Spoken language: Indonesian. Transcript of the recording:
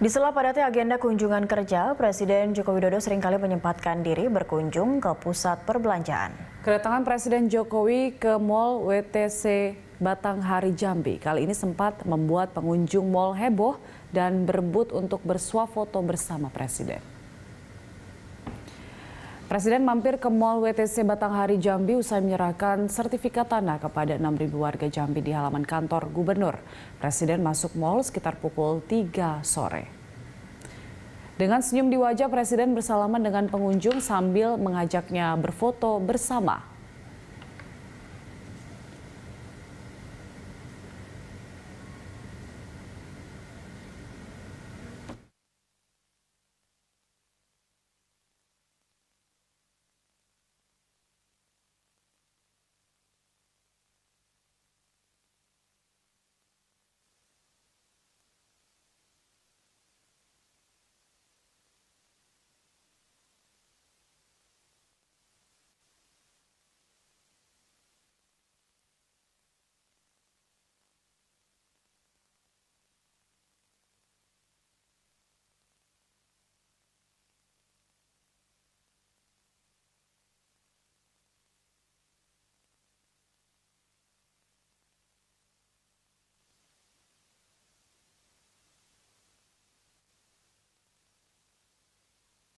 Di sela padatnya agenda kunjungan kerja, Presiden Joko Widodo seringkali menyempatkan diri berkunjung ke pusat perbelanjaan. Kedatangan Presiden Jokowi ke Mall WTC Batanghari Jambi kali ini sempat membuat pengunjung mall heboh dan berebut untuk bersuah foto bersama Presiden. Presiden mampir ke Mall WTC Batanghari Jambi usai menyerahkan sertifikat tanah kepada 6.000 warga Jambi di halaman kantor gubernur. Presiden masuk mall sekitar pukul 3 sore. Dengan senyum di wajah, Presiden bersalaman dengan pengunjung sambil mengajaknya berfoto bersama.